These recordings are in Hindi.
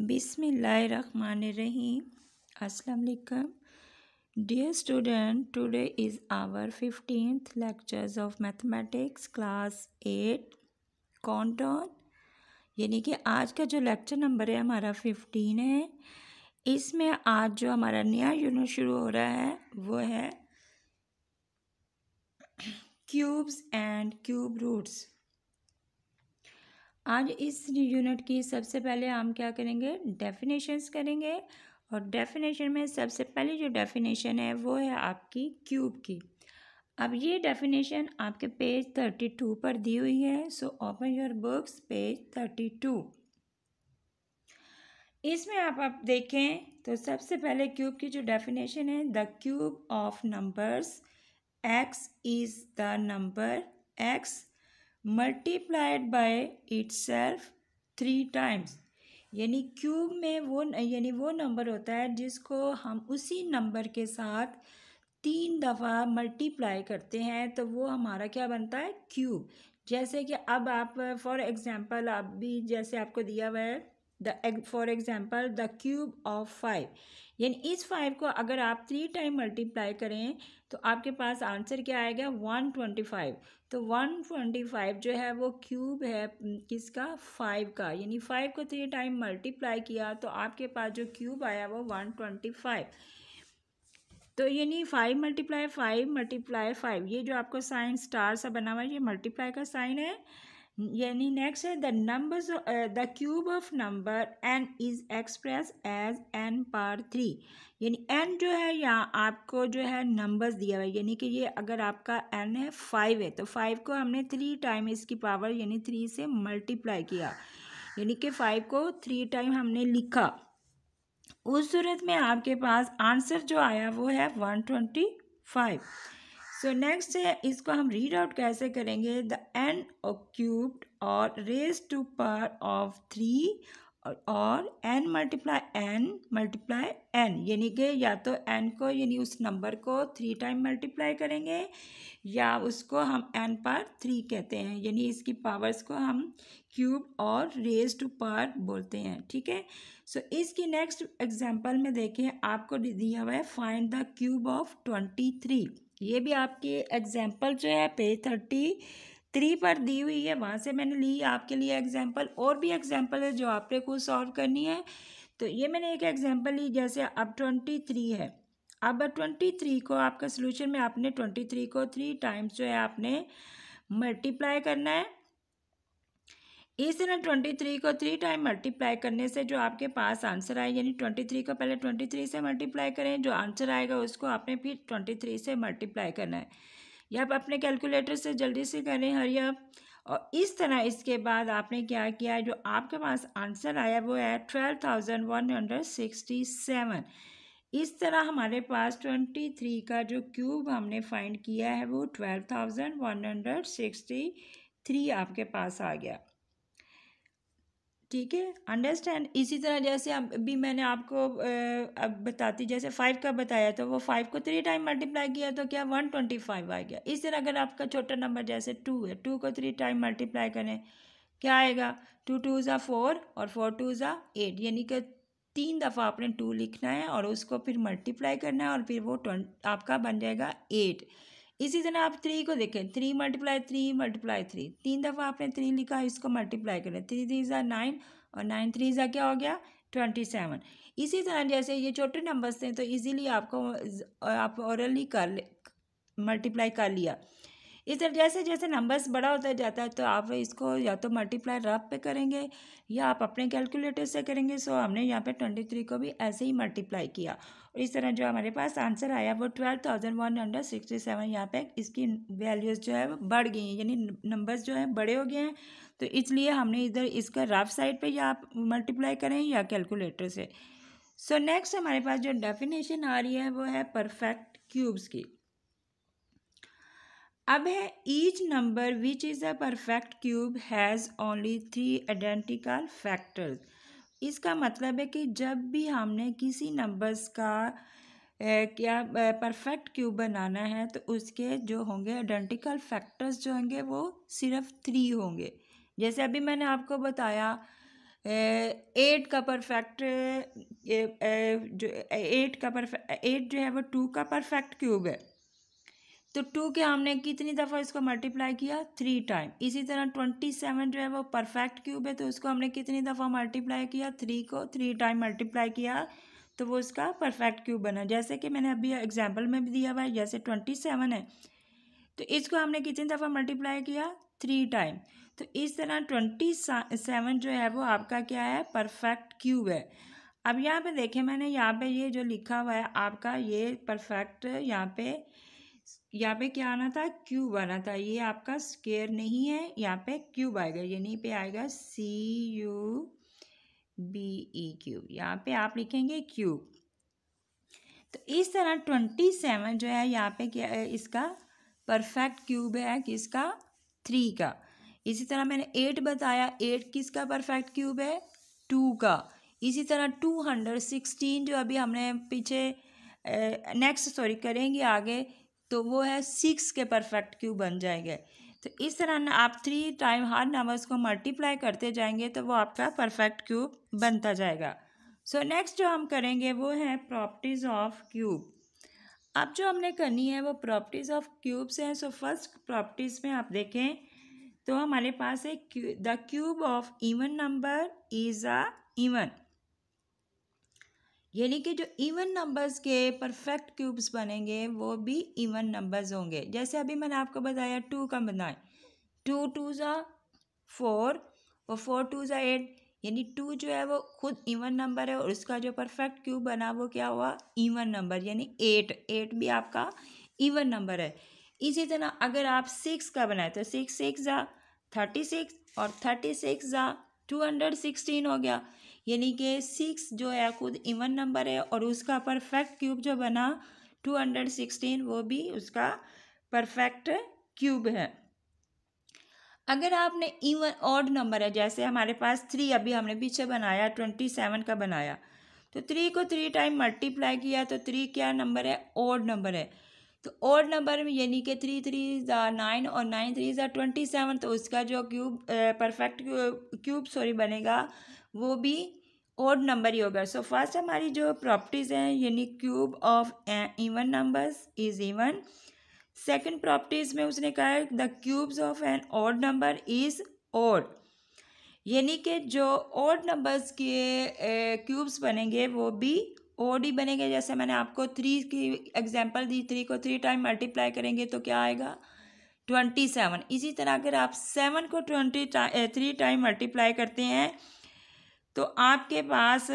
बिस्मिल्लाहिर्रहमानिर्रहीम अस्सलाम वालेकुम dear student today is our fifteenth lectures of mathematics class at कॉन्टोन यानी कि आज का जो लेक्चर नंबर है हमारा फिफ्टीन है इसमें आज जो हमारा नया यूनिट शुरू हो रहा है वो है क्यूब्स एंड क्यूब रूट्स आज इस यूनिट की सबसे पहले हम क्या करेंगे डेफिनेशंस करेंगे और डेफिनेशन में सबसे पहले जो डेफिनेशन है वो है आपकी क्यूब की अब ये डेफिनेशन आपके पेज थर्टी टू पर दी हुई है so open your books page thirty two इसमें आप आप देखें तो सबसे पहले क्यूब की जो डेफिनेशन है the cube of numbers x is the number x multiplied by itself three times यानी क्यूब में वो यानी वो नंबर होता है जिसको हम उसी नंबर के साथ तीन दफ़ा मल्टीप्लाई करते हैं तो वो हमारा क्या बनता है क्यूब जैसे कि अब आप फॉर एग्ज़ाम्पल आप भी जैसे आपको दिया हुआ है the for example the cube of five यानी इस फाइव को अगर आप थ्री टाइम मल्टीप्लाई करें तो आपके पास आंसर क्या आएगा वन ट्वेंटी फाइव तो वन ट्वेंटी फाइव जो है वो क्यूब है किसका फाइव का यानी फाइव को थ्री टाइम मल्टीप्लाई किया तो आपके पास जो क्यूब आया वो वन ट्वेंटी फाइव तो यानी five multiply five multiply five ये जो आपको साइन स्टार सा बना हुआ है ये मल्टीप्लाई का साइन है यानी नेक्स्ट है the numbers the cube of number n is express as n power three यानी एन जो है यहाँ आपको जो है नंबर्स दिया हुआ है यानी कि ये अगर आपका एन है फाइव है तो फाइव को हमने थ्री टाइम इसकी पावर यानी थ्री से मल्टीप्लाई किया यानी कि फाइव को थ्री टाइम हमने लिखा उस सूरत में आपके पास आंसर जो आया वो है one twenty five so next है इसको हम रीड आउट कैसे करेंगे the n cubed or raise to power of three or n multiply n multiply n यानी कि या तो एन को यानी उस नंबर को थ्री टाइम मल्टीप्लाई करेंगे या उसको हम एन पार थ्री कहते हैं यानी इसकी पावर्स को हम क्यूब और रेज टू पार बोलते हैं ठीक है सो so, इसकी नेक्स्ट एग्जांपल में देखें आपको दिया हुआ है find the cube of twenty three ये भी आपकी एग्जाम्पल जो है पेज थर्टी थ्री पर दी हुई है वहाँ से मैंने ली आपके लिए एग्जाम्पल और भी एग्जाम्पल है जो आपने को सॉल्व करनी है तो ये मैंने एक एग्जाम्पल ली जैसे अब ट्वेंटी थ्री है अब ट्वेंटी थ्री को आपका सोल्यूशन में आपने ट्वेंटी थ्री को थ्री टाइम्स जो है आपने मल्टीप्लाई करना है इस तरह ट्वेंटी थ्री को थ्री टाइम मल्टीप्लाई करने से जो आपके पास आंसर आए यानी ट्वेंटी थ्री को पहले ट्वेंटी थ्री से मल्टीप्लाई करें जो आंसर आएगा उसको आपने फिर ट्वेंटी थ्री से मल्टीप्लाई करना है या आप अपने कैलकुलेटर से जल्दी से करें हरी और इस तरह इसके बाद आपने क्या किया जो आपके पास आंसर आया वो है twelve thousand one hundred sixty seven इस तरह हमारे पास ट्वेंटी थ्री का जो क्यूब हमने फाइंड किया है वो twelve thousand one hundred sixty three आपके पास आ गया ठीक है अंडरस्टैंड इसी तरह जैसे अभी मैंने आपको अब बताती जैसे फाइव का बताया तो वो फाइव को थ्री टाइम मल्टीप्लाई किया तो क्या वन ट्वेंटी फाइव आ गया इस तरह अगर आपका छोटा नंबर जैसे टू है टू को थ्री टाइम मल्टीप्लाई करें क्या आएगा टू टू ज़ा फोर और फोर टू ज़ा एट यानी कि तीन दफ़ा आपने टू लिखना है और उसको फिर मल्टीप्लाई करना है और फिर वो ट्वेंट आपका बन जाएगा एट इसी तरह आप थ्री को देखें three multiply three multiply three तीन दफ़ा आपने थ्री लिखा है इसको मल्टीप्लाई करें थ्री थ्री ज़ा नाइन और नाइन थ्री ज़ा क्या हो गया ट्वेंटी सेवन इसी तरह जैसे ये छोटे नंबर्स थे तो इजीली आपको आप औरली कर मल्टीप्लाई कर लिया इस तरह जैसे जैसे नंबर्स बड़ा होता जाता है तो आप इसको या तो मल्टीप्लाई रफ पे करेंगे या आप अपने कैलकुलेटर से करेंगे सो हमने यहाँ पे ट्वेंटी थ्री को भी ऐसे ही मल्टीप्लाई किया और इस तरह जो हमारे पास आंसर आया वो twelve thousand one hundred sixty seven यहाँ पे इसकी वैल्यूज़ जो है वो बढ़ गई हैं यानी नंबर्स जो हैं बड़े हो गए हैं तो इसलिए हमने इधर इसका रफ साइड पे या आप मल्टीप्लाई करें या कैलकुलेटर से सो so, नेक्स्ट हमारे पास जो डेफिनेशन आ रही है वो है परफेक्ट क्यूब्स की अब है each number which is a perfect cube has only three identical factors इसका मतलब है कि जब भी हमने किसी नंबर्स का क्या परफेक्ट क्यूब बनाना है तो उसके जो होंगे आइडेंटिकल फैक्टर्स जो होंगे वो सिर्फ थ्री होंगे जैसे अभी मैंने आपको बताया एट का परफेक्ट जो एट का परफेक्ट एट जो है वो टू का परफेक्ट क्यूब है तो टू के हमने कितनी दफ़ा इसको मल्टीप्लाई किया थ्री टाइम इसी तरह ट्वेंटी सेवन जो है वो परफेक्ट क्यूब है तो उसको हमने कितनी दफ़ा मल्टीप्लाई किया थ्री को थ्री टाइम मल्टीप्लाई किया तो वो उसका परफेक्ट क्यूब बना जैसे कि मैंने अभी एग्जाम्पल में भी दिया हुआ है जैसे ट्वेंटी सेवन है तो इसको हमने कितनी दफ़ा मल्टीप्लाई किया थ्री टाइम तो इस तरह ट्वेंटी सेवन जो है वो आपका क्या है परफेक्ट क्यूब है अब यहाँ पे देखें मैंने यहाँ पे ये जो लिखा हुआ है आपका ये परफेक्ट यहाँ पे यहाँ पे क्या आना था क्यूब आना था ये आपका स्केयर नहीं है यहाँ पे क्यूब आएगा यानी पे आएगा C U B E cube यहाँ पे आप लिखेंगे क्यूब तो इस तरह ट्वेंटी सेवन जो है यहाँ पे क्या इसका परफेक्ट क्यूब है किसका थ्री का इसी तरह मैंने एट बताया एट किसका परफेक्ट क्यूब है टू का इसी तरह टू हंड्रेड सिक्सटीन जो अभी हमने पीछे नेक्स्ट सॉरी करेंगे आगे तो वो है सिक्स के परफेक्ट क्यूब बन जाएंगे तो इस तरह ना आप थ्री टाइम हर नंबर्स को मल्टीप्लाई करते जाएंगे तो वो आपका परफेक्ट क्यूब बनता जाएगा सो so, नेक्स्ट जो हम करेंगे वो है प्रॉपर्टीज़ ऑफ क्यूब अब जो हमने करनी है वो प्रॉपर्टीज़ ऑफ क्यूब्स हैं सो फर्स्ट प्रॉपर्टीज़ में आप देखें तो हमारे पास है the cube of even number is a even यानी कि जो इवन नंबर्स के परफेक्ट क्यूब्स बनेंगे वो भी इवन नंबर्स होंगे जैसे अभी मैंने आपको बताया टू का बनाए टू टू ज़ा फोर और फोर टू ज़ा एट यानी टू जो है वो खुद इवन नंबर है और उसका जो परफेक्ट क्यूब बना वो क्या हुआ इवन नंबर यानी एट एट भी आपका इवन नंबर है इसी तरह अगर आप सिक्स का बनाए तो सिक्स सिक्स ज़ा थर्टी सिक्स और थर्टी सिक्स ज़ा टू हंड्रेड सिक्सटीन हो गया यानी कि सिक्स जो है खुद इवन नंबर है और उसका परफेक्ट क्यूब जो बना टू हंड्रेड सिक्सटीन वो भी उसका परफेक्ट क्यूब है अगर आपने इवन ऑड नंबर है जैसे हमारे पास थ्री अभी हमने पीछे बनाया ट्वेंटी सेवन का बनाया तो थ्री को थ्री टाइम मल्टीप्लाई किया तो थ्री क्या नंबर है ऑड नंबर है तो ऑड नंबर में यानी कि थ्री थ्री ज़ा नाइन और नाइन थ्री ज़ा ट्वेंटी सेवन तो उसका जो क्यूब परफेक्ट क्यूब सॉरी बनेगा वो भी ओड नंबर ही होगा सो फर्स्ट हमारी जो प्रॉपर्टीज़ हैं यानी cube of even numbers is even second properties में उसने कहा है the cubes of an odd number is odd यानी कि जो ओड नंबर्स के क्यूब्स बनेंगे वो भी ओड ही बनेंगे जैसे मैंने आपको थ्री की एग्जांपल दी थ्री को थ्री टाइम मल्टीप्लाई करेंगे तो क्या आएगा ट्वेंटी सेवन इसी तरह अगर आप सेवन को ट्वेंटी थ्री टाइम मल्टीप्लाई करते हैं तो आपके पास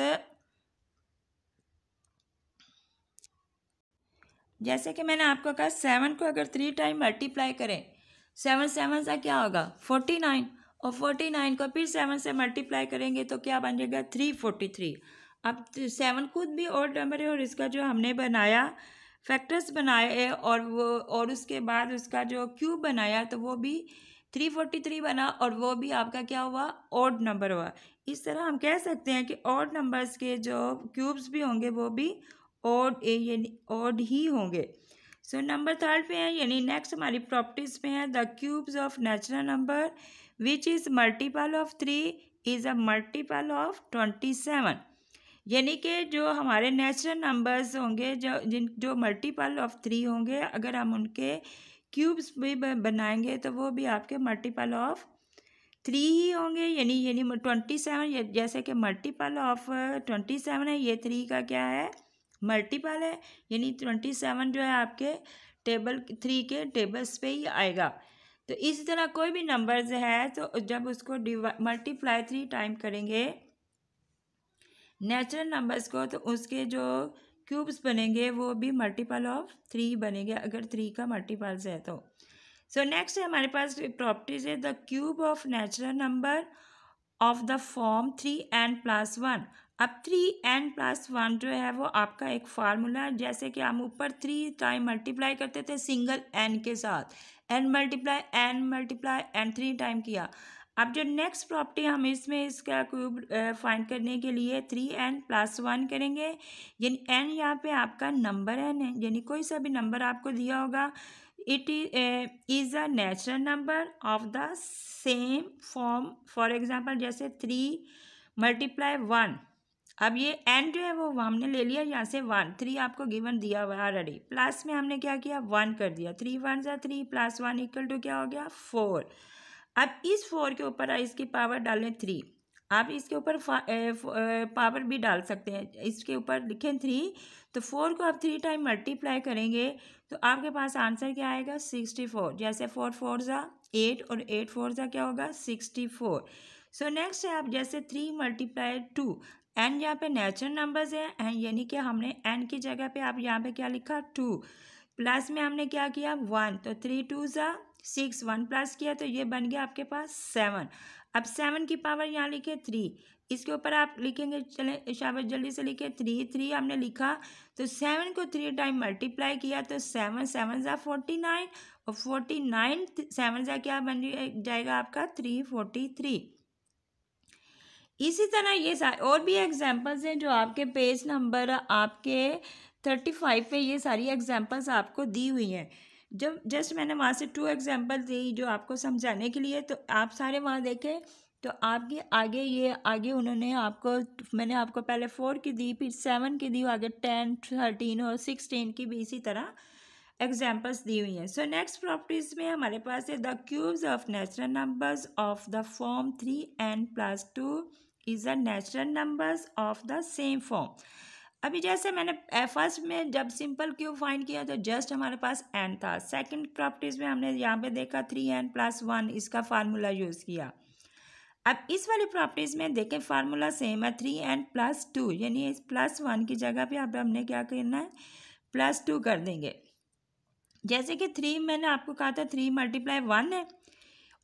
जैसे कि मैंने आपको कहा सेवन को अगर थ्री टाइम मल्टीप्लाई करें सेवन सेवन सा क्या होगा फोर्टी नाइन और फोर्टी नाइन को फिर सेवन से मल्टीप्लाई करेंगे तो क्या बन जाएगा थ्री फोर्टी थ्री अब सेवन तो खुद भी और नंबर है और इसका जो हमने बनाया फैक्टर्स बनाए और वो और उसके बाद उसका जो क्यूब बनाया तो वो भी थ्री फोर्टी थ्री बना और वो भी आपका क्या हुआ ऑड नंबर हुआ इस तरह हम कह सकते हैं कि ऑड नंबर्स के जो क्यूब्स भी होंगे वो भी ऑड यानी ऑड ही होंगे सो नंबर थर्ड पे है यानी नेक्स्ट हमारी प्रॉपर्टीज़ पे है the cubes of natural number which is multiple of three is a multiple of twenty seven यानी कि जो हमारे नेचुरल नंबर्स होंगे जो जिन जो मल्टीपल ऑफ थ्री होंगे अगर हम उनके क्यूब्स भी बनाएंगे तो वो भी आपके मल्टीपल ऑफ थ्री ही होंगे यानी यानी ट्वेंटी सेवन जैसे कि मल्टीपल ऑफ ट्वेंटी सेवन है ये थ्री का क्या है मल्टीपल है यानी ट्वेंटी सेवन जो है आपके टेबल थ्री के टेबल्स पे ही आएगा तो इसी तरह कोई भी नंबर्स है तो जब उसको मल्टीप्लाई थ्री टाइम करेंगे नेचुरल नंबर्स को तो उसके जो क्यूब्स बनेंगे वो भी मल्टीपल ऑफ थ्री बनेंगे अगर थ्री का मल्टीपल है तो सो so, नेक्स्ट हमारे पास प्रॉपर्टीज है the cube of natural number of the form three n plus one अब थ्री एन प्लस वन जो है वो आपका एक फार्मूला है जैसे कि हम ऊपर थ्री टाइम मल्टीप्लाई करते थे सिंगल एन के साथ n multiply n multiply n three time किया अब जो नेक्स्ट प्रॉपर्टी हम इसमें इसका क्यूब फाइंड करने के लिए थ्री एन प्लस वन करेंगे यानी एन यहाँ पे आपका नंबर एन है यानी कोई सा भी नंबर आपको दिया होगा it is a natural number of the same form for example जैसे थ्री मल्टीप्लाई वन अब ये एन जो है वो हमने ले लिया यहाँ से वन थ्री आपको गिवन दिया हुआ है ऑलरेडी प्लस में हमने क्या किया वन कर दिया थ्री वन ज़ा three plus one equal to क्या हो गया फोर अब इस फोर के ऊपर इसकी पावर डाल लें थ्री आप इसके ऊपर पावर भी डाल सकते हैं इसके ऊपर लिखें थ्री तो फोर को आप थ्री टाइम मल्टीप्लाई करेंगे तो आपके पास आंसर क्या आएगा सिक्सटी फोर जैसे फोर फोर ज़ा एट और एट फोर ज़ा क्या होगा सिक्सटी फोर सो नेक्स्ट है आप जैसे थ्री मल्टीप्लाई टू एन यहाँ पे नेचुरल नंबर्स हैं एन यानी कि हमने एन की जगह पे आप यहाँ पे क्या लिखा टू प्लस में हमने क्या किया वन तो थ्री टू ज़ा सिक्स वन प्लस किया तो ये बन गया आपके पास सेवन अब सेवन की पावर यहाँ लिखे थ्री इसके ऊपर आप लिखेंगे चले शाबाश जल्दी से लिखे थ्री थ्री हमने लिखा तो सेवन को थ्री टाइम मल्टीप्लाई किया तो सेवन सेवन ज़ा फोर्टी नाइन और फोर्टी नाइन सेवन ज़ा क्या बन जाएगा आपका थ्री फोर्टी थ्री इसी तरह ये और भी एग्जांपल्स हैं जो आपके पेज नंबर आपके थर्टी फाइव पे ये सारी एग्जांपल्स आपको दी हुई हैं जब जस्ट मैंने वहाँ से टू एग्जाम्पल दी जो आपको समझाने के लिए तो आप सारे वहाँ देखे तो आपके आगे ये आगे उन्होंने आपको मैंने आपको पहले फोर की दी फिर सेवन की दी आगे टेन थर्टीन और सिक्सटीन की भी इसी तरह एग्जाम्पल्स दी हुई हैं सो नेक्स्ट प्रॉपर्टीज़ में हमारे पास है the cubes of natural numbers of the form three n plus two is the natural numbers of the same form अभी जैसे मैंने फर्स्ट में जब सिंपल क्यूब फाइंड किया तो जस्ट हमारे पास एन था सेकंड प्रॉपर्टीज़ में हमने यहाँ पे देखा थ्री एन प्लस वन इसका फार्मूला यूज़ किया अब इस वाली प्रॉपर्टीज़ में देखें फार्मूला सेम है थ्री एन प्लस टू यानी इस प्लस वन की जगह पे अब हमने क्या करना है प्लस टू कर देंगे जैसे कि थ्री मैंने आपको कहा था थ्री मल्टीप्लाई वन है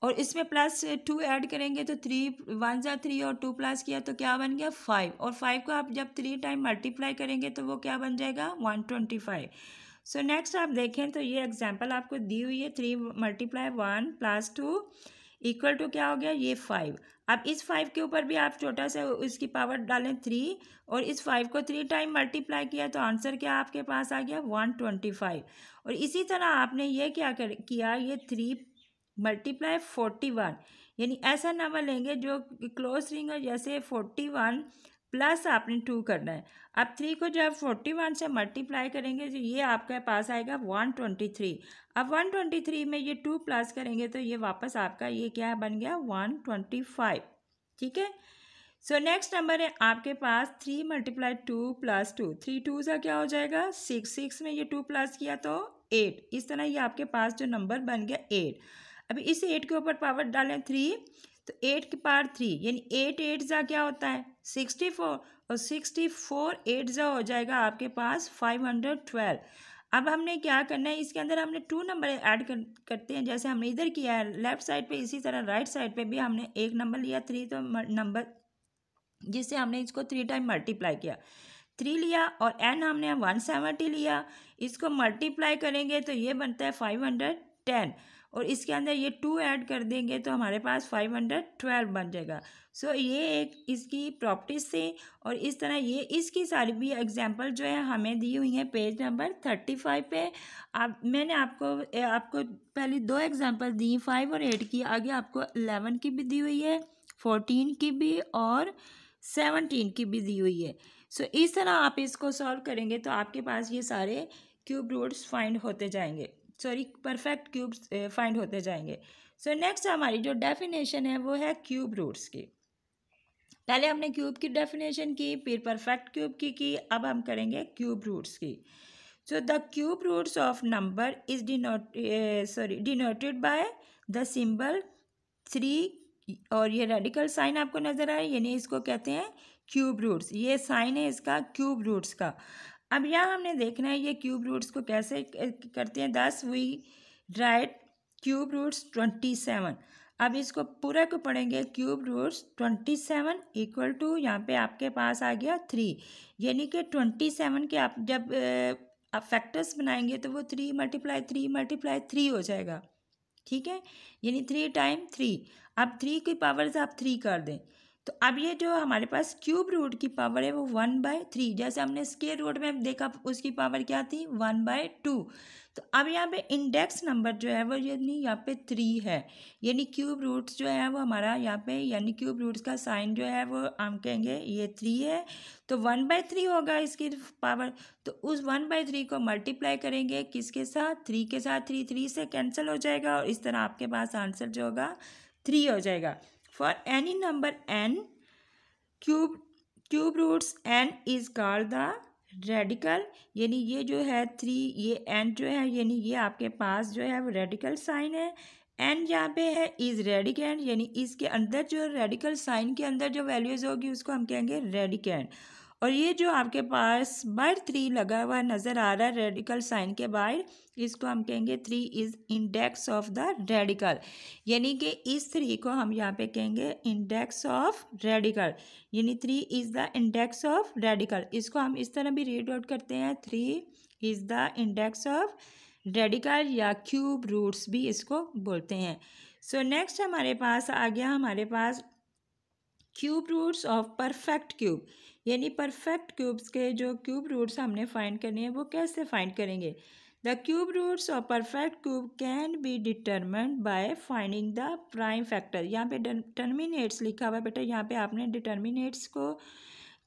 और इसमें प्लस टू ऐड करेंगे तो थ्री वन ज़ा थ्री और टू प्लस किया तो क्या बन गया फाइव और फाइव को आप जब थ्री टाइम मल्टीप्लाई करेंगे तो वो क्या बन जाएगा one twenty five so next आप देखें तो ये एग्जाम्पल आपको दी हुई है three multiply one plus two equal to क्या हो गया ये फाइव अब इस फाइव के ऊपर भी आप छोटा सा उसकी पावर डालें थ्री और इस फाइव को थ्री टाइम मल्टीप्लाई किया तो आंसर क्या आपके पास आ गया वन ट्वेंटी फाइव और इसी तरह आपने ये क्या कर किया ये थ्री मल्टीप्लाई फोर्टी वन यानी ऐसा नंबर लेंगे जो क्लोज रिंग है जैसे फोर्टी वन प्लस आपने टू करना है अब थ्री को जब फोर्टी वन से मल्टीप्लाई करेंगे तो ये आपके पास आएगा वन ट्वेंटी थ्री अब वन ट्वेंटी थ्री में ये टू प्लस करेंगे तो ये वापस आपका ये क्या बन गया वन ट्वेंटी फाइव ठीक है सो नेक्स्ट नंबर है आपके पास three multiply two plus two three two सा क्या हो जाएगा सिक्स सिक्स में ये टू प्लस किया तो एट इस तरह ये आपके पास जो नंबर बन गया एट अभी इस एट के ऊपर पावर डालें थ्री तो एट के पार थ्री यानी एट एट ज़ा क्या होता है सिक्सटी फोर और सिक्सटी फोर एट ज़ा हो जाएगा आपके पास फाइव हंड्रेड ट्वेल्व अब हमने क्या करना है इसके अंदर हमने टू नंबर ऐड कर, करते हैं जैसे हमने इधर किया है लेफ्ट साइड पे इसी तरह राइट साइड पे भी हमने एक नंबर लिया थ्री तो नंबर जिससे हमने इसको थ्री टाइम मल्टीप्लाई किया थ्री लिया और एन हमने वन सेवेंटी लिया इसको मल्टीप्लाई करेंगे तो ये बनता है फाइव हंड्रेड टेन और इसके अंदर ये टू ऐड कर देंगे तो हमारे पास फाइव हंड्रेड ट्वेल्व बन जाएगा सो so, ये एक इसकी प्रॉपर्टीज से और इस तरह ये इसकी सारी भी एग्जांपल जो है हमें दी हुई है पेज नंबर थर्टी फाइव पे आप मैंने आपको आपको पहले दो एग्जांपल दी फाइव और एट की आगे आपको एलेवन की भी दी हुई है फोर्टीन की भी और सेवनटीन की भी दी हुई है सो so, इस तरह आप इसको सॉल्व करेंगे तो आपके पास ये सारे क्यूब रूट्स फाइंड होते जाएंगे सॉरी परफेक्ट क्यूब्स फाइंड होते जाएंगे सो so, नेक्स्ट हमारी जो डेफिनेशन है वो है क्यूब रूट्स की पहले हमने क्यूब की डेफिनेशन की फिर परफेक्ट क्यूब की की अब हम करेंगे क्यूब रूट्स की so the cube roots of number is denote sorry denoted by the symbol three और ये रेडिकल साइन आपको नज़र आए यानी इसको कहते हैं क्यूब रूट्स ये साइन है इसका क्यूब रूट्स का अब यहाँ हमने देखना है ये क्यूब रूट्स को कैसे करते हैं thus we write cube roots twenty seven अब इसको पूरा को पढ़ेंगे cube roots twenty seven equal to यहाँ पे आपके पास आ गया थ्री यानी कि ट्वेंटी सेवन के आप जब आप फैक्टर्स बनाएंगे तो वो three multiply three multiply three हो जाएगा ठीक है यानी थ्री टाइम थ्री अब थ्री की पावर्स आप थ्री कर दें तो अब ये जो हमारे पास क्यूब रूट की पावर है वो वन बाय थ्री जैसे हमने स्केयर रूट में देखा उसकी पावर क्या थी वन बाय टू तो अब यहाँ पे इंडेक्स नंबर जो है वो यानी यहाँ पे थ्री है यानी क्यूब रूट्स जो है वो हमारा यहाँ पे यानी क्यूब रूट्स का साइन जो है वो हम कहेंगे ये थ्री है तो वन बाय थ्री होगा इसकी पावर तो उस वन बाय थ्री को मल्टीप्लाई करेंगे किसके साथ थ्री के साथ थ्री थ्री से कैंसिल हो जाएगा और इस तरह आपके पास आंसर जो होगा थ्री हो जाएगा for any number n cube cube roots n is called the radical यानी ये जो है थ्री ये एन जो है यानी ये आपके पास जो है वो रेडिकल साइन है एन यहाँ पे है इज़ रेडिकेंड यानी इसके अंदर जो रेडिकल साइन के अंदर जो वैल्यूज़ होगी उसको हम कहेंगे रेडिकेंड और ये जो आपके पास बार थ्री लगा हुआ नज़र आ रहा है रेडिकल साइन के बाहर इसको हम कहेंगे three is index of the radical यानी कि इस थ्री को हम यहाँ पे कहेंगे इंडेक्स ऑफ रेडिकल यानी three is the index of radical इसको हम इस तरह भी रीड आउट करते हैं three is the index of radical या क्यूब रूट्स भी इसको बोलते हैं सो so, नेक्स्ट हमारे पास आ गया हमारे पास cube roots of perfect cube यानी परफेक्ट क्यूब्स के जो क्यूब रूट्स हमने फाइंड करने हैं वो कैसे फाइंड करेंगे the cube roots of perfect cube can be determined by finding the prime factor यहाँ पे डिटर्मिनेट्स लिखा हुआ है बेटा यहाँ पे आपने डिटर्मिनेट्स को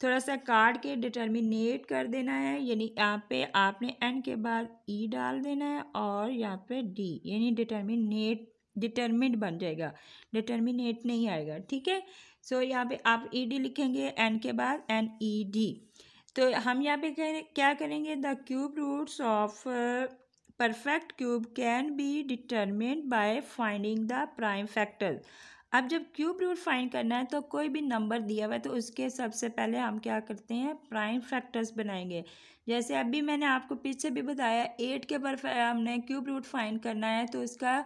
थोड़ा सा काट के डिटर्मिनेट कर देना है यानी यहाँ पे आपने एन के बाद ई e डाल देना है और यहाँ पे डी यानी डिटर्मिनेट डिटर्मिनेट बन जाएगा डिटर्मिनेट नहीं आएगा ठीक है सो so, यहाँ पे आप ई e डी लिखेंगे एन के बाद एन ई डी तो हम यहाँ पे करें, क्या करेंगे the cube roots of perfect cube can be determine by finding the prime factor अब जब क्यूब रूट फाइंड करना है तो कोई भी नंबर दिया हुआ है तो उसके सबसे पहले हम क्या करते हैं प्राइम फैक्टर्स बनाएंगे जैसे अभी मैंने आपको पीछे भी बताया एट के पर uh, हमने क्यूब रूट फाइंड करना है तो उसका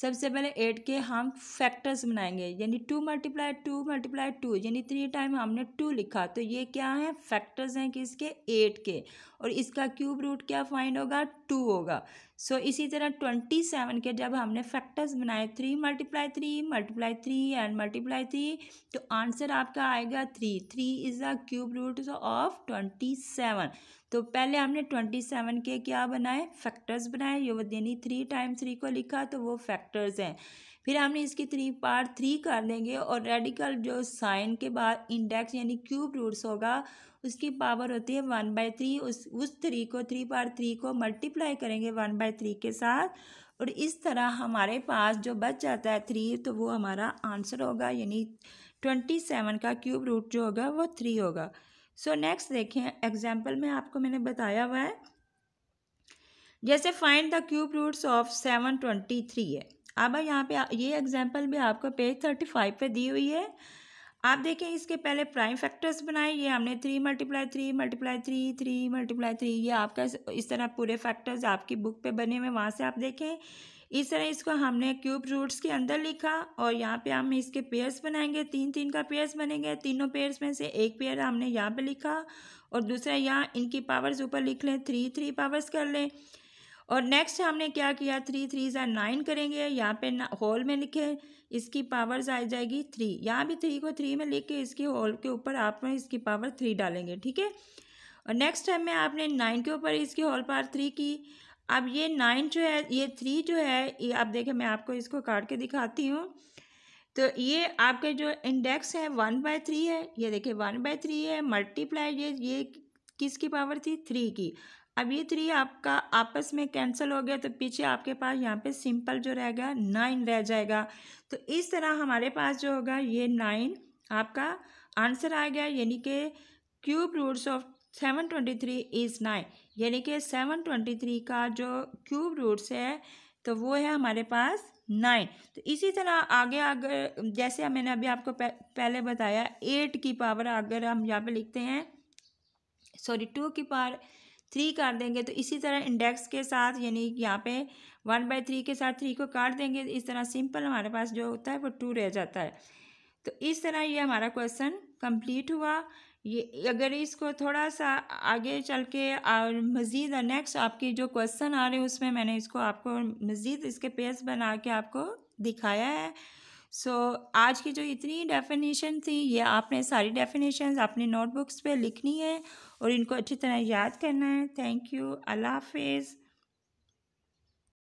सबसे पहले एट के हम फैक्टर्स बनाएंगे यानी two multiply two multiply two यानी थ्री टाइम हमने टू लिखा तो ये क्या है फैक्टर्स हैं किसके एट के और इसका क्यूब रूट क्या फाइंड होगा टू होगा सो so, इसी तरह ट्वेंटी सेवन के जब हमने फैक्टर्स बनाए three multiply three multiply three and multiply three तो आंसर आपका आएगा three three is the cube root of twenty seven तो पहले हमने ट्वेंटी सेवन के क्या बनाए फैक्टर्स बनाए यानी थ्री टाइम थ्री को लिखा तो वो फैक्टर्स हैं फिर हमने इसकी थ्री पार्ट थ्री कर देंगे और रेडिकल जो साइन के बाद इंडेक्स यानी क्यूब रूट्स होगा उसकी पावर होती है वन बाय थ्री उस उस थ्री को थ्री पार थ्री को मल्टीप्लाई करेंगे वन बाय थ्री के साथ और इस तरह हमारे पास जो बच जाता है थ्री तो वो हमारा आंसर होगा यानी ट्वेंटी सेवन का क्यूब रूट जो होगा वो थ्री होगा सो so, नेक्स्ट देखें एग्जाम्पल में आपको मैंने बताया हुआ है जैसे find the cube roots of seven twenty three है अब यहाँ पे ये एग्जाम्पल भी आपको पेज थर्टी फाइव पर दी हुई है आप देखें इसके पहले प्राइम फैक्टर्स बनाए ये हमने three multiply three multiply three three multiply three ये आपका इस तरह पूरे फैक्टर्स आपकी बुक पे बने हुए वहाँ से आप देखें इस तरह इसको हमने क्यूब रूट्स के अंदर लिखा और यहाँ पे हम इसके पेयर्स बनाएंगे तीन तीन का पेयर्स बनेंगे तीनों पेयर्स में से एक पेयर हमने यहाँ पे लिखा और दूसरा यहाँ इनकी पावर्स ऊपर लिख लें थ्री थ्री पावर्स कर लें और नेक्स्ट हमने क्या किया थ्री थ्री जै नाइन करेंगे यहाँ पे होल में लिखे इसकी पावर्स आ जाएगी थ्री यहाँ भी थ्री को थ्री में लिख के इसके होल के ऊपर आप में इसकी पावर थ्री डालेंगे ठीक है और नेक्स्ट टाइम में आपने नाइन के ऊपर इसकी होल पावर थ्री की अब ये नाइन जो है ये थ्री जो है ये आप देखें मैं आपको इसको काट के दिखाती हूँ तो ये आपके जो इंडेक्स है वन बाय थ्री है ये देखिए वन बाय थ्री है मल्टीप्लाई ये ये किसकी पावर थी थ्री की अब ये थ्री आपका आपस में कैंसिल हो गया तो पीछे आपके पास यहाँ पे सिंपल जो रहेगा नाइन रह जाएगा तो इस तरह हमारे पास जो होगा ये नाइन आपका आंसर आ गया यानी कि cube roots of seven twenty three is nine यानी कि सेवन ट्वेंटी थ्री का जो क्यूब रूट्स है तो वो है हमारे पास नाइन तो इसी तरह आगे अगर जैसे मैंने अभी आपको पहले बताया एट की पावर अगर हम यहाँ पे लिखते हैं सॉरी टू की पावर थ्री काट देंगे तो इसी तरह इंडेक्स के साथ यानी यहाँ पे वन बाई थ्री के साथ थ्री को काट देंगे तो इस तरह सिंपल हमारे पास जो होता है वो टू रह जाता है तो इस तरह ये हमारा क्वेश्चन कंप्लीट हुआ ये अगर इसको थोड़ा सा आगे चल के और मज़ीद नेक्स्ट आपकी जो क्वेश्चन आ रहे हैं उसमें मैंने इसको आपको मज़ीद इसके पेज बना के आपको दिखाया है सो so, आज की जो इतनी डेफिनेशन थी ये आपने सारी डेफिनेशन अपनी नोटबुक्स पे लिखनी है और इनको अच्छी तरह याद करना है थैंक यू अल्लाह हाफिज़